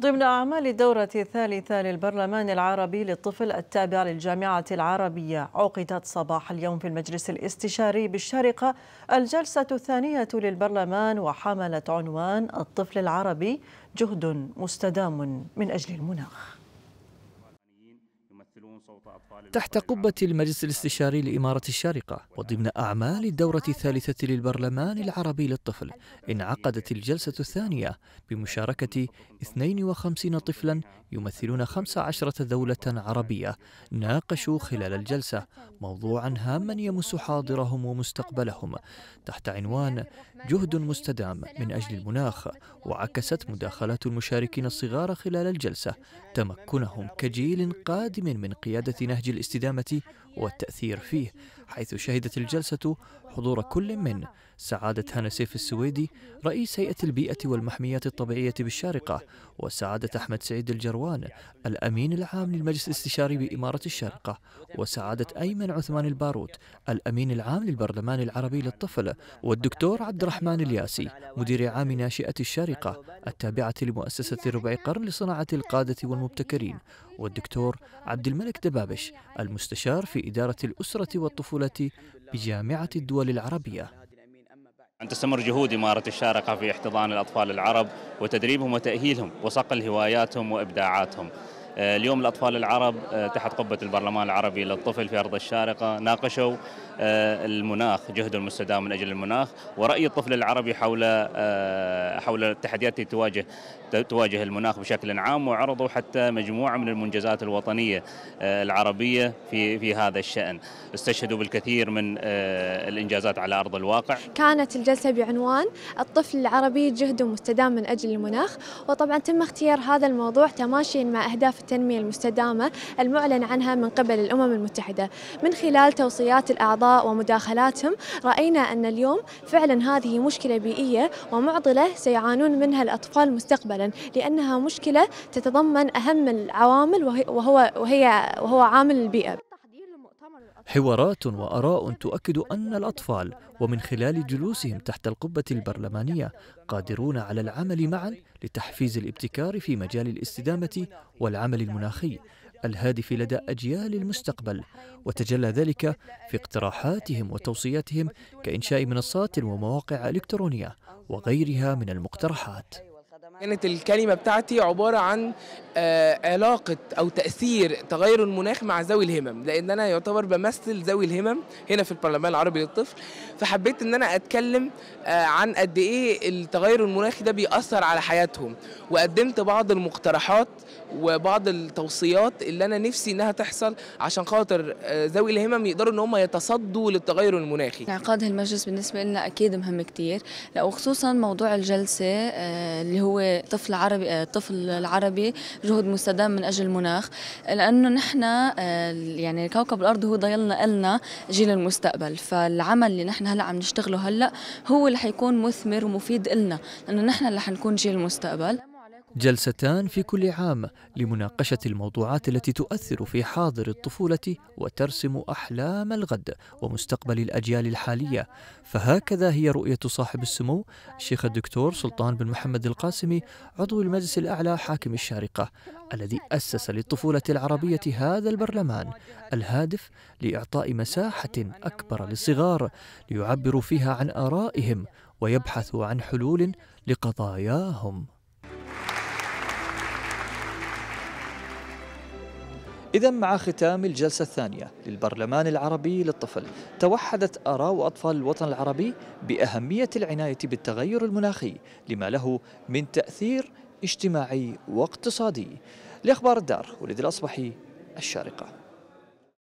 ضمن أعمال الدورة الثالثة للبرلمان العربي للطفل التابع للجامعة العربية عقدت صباح اليوم في المجلس الاستشاري بالشارقة الجلسة الثانية للبرلمان وحملت عنوان الطفل العربي جهد مستدام من أجل المناخ تحت قبة المجلس الاستشاري لإمارة الشارقة وضمن أعمال الدورة الثالثة للبرلمان العربي للطفل انعقدت الجلسة الثانية بمشاركة 52 طفلا يمثلون 15 دولة عربية ناقشوا خلال الجلسة موضوعا هاما يمس حاضرهم ومستقبلهم تحت عنوان جهد مستدام من أجل المناخ وعكست مداخلات المشاركين الصغار خلال الجلسة تمكنهم كجيل قادم من قيادة نهج الاستدامة والتأثير فيه حيث شهدت الجلسة حضور كل من سعادة هانا سيف السويدي رئيس هيئة البيئة والمحميات الطبيعية بالشارقة وسعادة أحمد سعيد الجروان الأمين العام للمجلس الاستشاري بإمارة الشارقة وسعادة أيمن عثمان الباروت الأمين العام للبرلمان العربي للطفل والدكتور عبد الرحمن الياسي مدير عام ناشئة الشارقة التابعة لمؤسسة ربع قرن لصناعة القادة والمبتكرين والدكتور عبد الملك دبابش المستشار في إدارة الأسرة والطفولة بجامعة الدول العربية أن تستمر جهود إمارة الشارقة في احتضان الأطفال العرب وتدريبهم وتأهيلهم وصقل هواياتهم وإبداعاتهم آه، اليوم الأطفال العرب آه، تحت قبة البرلمان العربي للطفل في أرض الشارقة ناقشوا آه، المناخ جهد المستدام من أجل المناخ ورأي الطفل العربي حول حول التحديات التي تواجه تواجه المناخ بشكل عام وعرضوا حتى مجموعة من المنجزات الوطنية العربية في في هذا الشأن استشهدوا بالكثير من الإنجازات على أرض الواقع كانت الجلسة بعنوان الطفل العربي جهد مستدام من أجل المناخ وطبعا تم اختيار هذا الموضوع تماشيا مع أهداف التنمية المستدامة المعلن عنها من قبل الأمم المتحدة من خلال توصيات الأعضاء ومداخلاتهم رأينا أن اليوم فعلا هذه مشكلة بيئية ومعضلة سيعانون منها الأطفال مستقبلا لأنها مشكلة تتضمن أهم العوامل وهو وهي وهو عامل البيئة حوارات واراء تؤكد ان الاطفال ومن خلال جلوسهم تحت القبه البرلمانيه قادرون على العمل معا لتحفيز الابتكار في مجال الاستدامه والعمل المناخي الهادف لدى اجيال المستقبل وتجلى ذلك في اقتراحاتهم وتوصياتهم كانشاء منصات ومواقع الكترونيه وغيرها من المقترحات كانت الكلمة بتاعتي عبارة عن آه، علاقة أو تأثير تغير المناخ مع ذوي الهمم لأن أنا يعتبر بمثل ذوي الهمم هنا في البرلمان العربي للطفل فحبيت إن أنا أتكلم آه، عن قد إيه التغير المناخي ده بيأثر على حياتهم وقدمت بعض المقترحات وبعض التوصيات اللي أنا نفسي إنها تحصل عشان خاطر آه، ذوي الهمم يقدروا إن هم يتصدوا للتغير المناخي انعقاد المجلس بالنسبة لنا أكيد مهم كتير لا وخصوصا موضوع الجلسة اللي هو هو طفل عربي الطفل آه، العربي جهد مستدام من اجل المناخ لانه نحن آه، يعني كوكب الارض هو ضيلنا النا جيل المستقبل فالعمل اللي نحن هلا عم نشتغله هلا هو اللي حيكون مثمر ومفيد النا لانه نحن اللي حنكون جيل المستقبل جلستان في كل عام لمناقشة الموضوعات التي تؤثر في حاضر الطفولة وترسم أحلام الغد ومستقبل الأجيال الحالية فهكذا هي رؤية صاحب السمو الشيخ الدكتور سلطان بن محمد القاسمي عضو المجلس الأعلى حاكم الشارقة الذي أسس للطفولة العربية هذا البرلمان الهادف لإعطاء مساحة أكبر للصغار ليعبروا فيها عن آرائهم ويبحثوا عن حلول لقضاياهم إذا مع ختام الجلسة الثانية للبرلمان العربي للطفل توحدت آراء أطفال الوطن العربي بأهمية العناية بالتغير المناخي لما له من تأثير اجتماعي واقتصادي لأخبار الدار ولد الأصبحي الشارقة